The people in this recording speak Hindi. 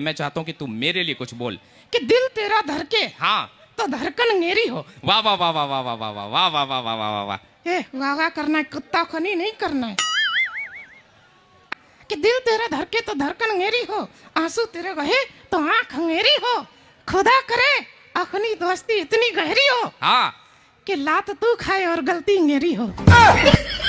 मैं चाहता हूँ कि तू मेरे लिए कुछ बोल कि दिल तेरा धरके हाँ तो धड़कन मेरी हो वाह वाह वाह वाह वाह वाह वाह वाह वाह वाह वाह वाह वाह वाह वाह वाह वाह करना है कुत्ता खनी नहीं करना है कि दिल तेरा धरके तो धड़कन मेरी हो आंसू तेरे गहे तो आंख मेरी हो खुदा करे अखनी दोस्ती इतनी गहरी हो हाँ कि लात तू खाए और गलती मेरी हो